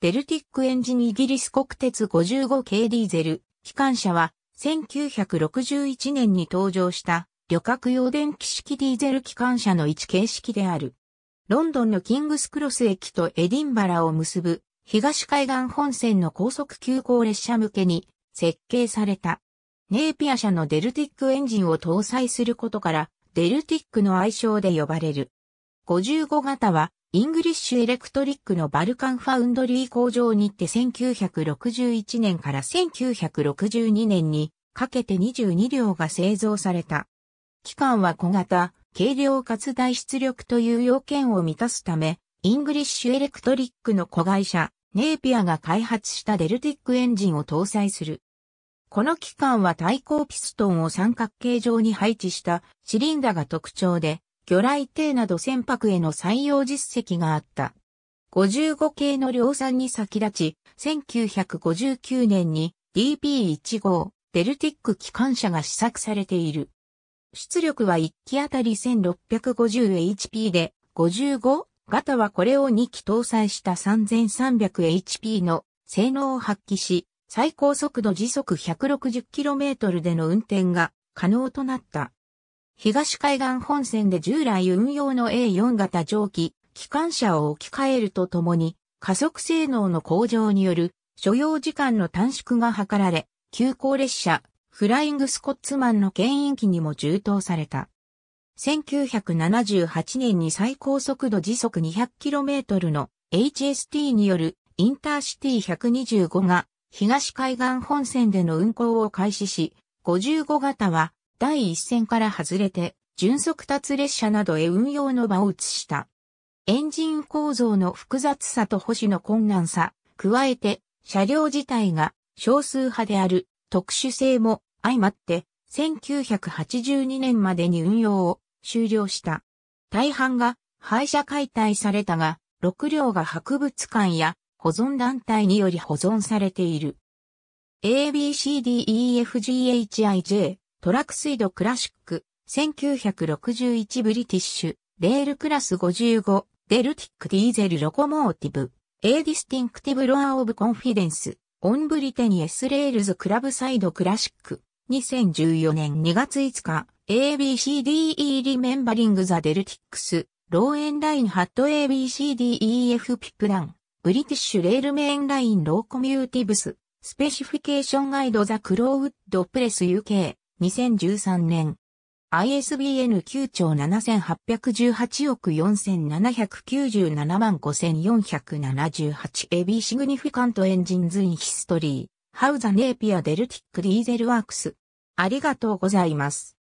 デルティックエンジンイギリス国鉄55系ディーゼル、機関車は1961年に登場した旅客用電気式ディーゼル機関車の一形式である。ロンドンのキングスクロス駅とエディンバラを結ぶ東海岸本線の高速急行列車向けに設計された。ネーピア社のデルティックエンジンを搭載することからデルティックの愛称で呼ばれる。55型はイングリッシュエレクトリックのバルカンファウンドリー工場にて1961年から1962年にかけて22両が製造された。機関は小型、軽量かつ大出力という要件を満たすため、イングリッシュエレクトリックの子会社、ネイピアが開発したデルティックエンジンを搭載する。この機関は対抗ピストンを三角形状に配置したシリンダが特徴で、魚雷艇など船舶への採用実績があった。55系の量産に先立ち、1959年に DP1 号、デルティック機関車が試作されている。出力は1機あたり 1650HP で、55型はこれを2機搭載した 3300HP の性能を発揮し、最高速度時速 160km での運転が可能となった。東海岸本線で従来運用の A4 型蒸気、機関車を置き換えるとともに、加速性能の向上による所要時間の短縮が図られ、急行列車、フライングスコッツマンの牽引機にも充当された。1978年に最高速度時速 200km の HST によるインターシティ125が東海岸本線での運行を開始し、55型は第一線から外れて、純速達列車などへ運用の場を移した。エンジン構造の複雑さと保守の困難さ、加えて、車両自体が少数派である特殊性も相まって、1982年までに運用を終了した。大半が廃車解体されたが、6両が博物館や保存団体により保存されている。ABCDEFGHIJ トラックスイドクラシック、1961ブリティッシュ、レールクラス55、デルティックディーゼルロコモーティブ、A Distinctive Law of Confidence, On Britannia's Rails Club Side Classic, 2014年2月5日、ABCDE Remembering the Deltics, Law and Line Hat ABCDEF Pip Plan, British Rail Main Line Locomotives, Specification Guide The Crowd Press UK, 2013年。ISBN 9兆7818億4797万 5478AB シグニフィカントエンジンズインヒストリー。ハウザネーピアデルティックディーゼルワークス。ありがとうございます。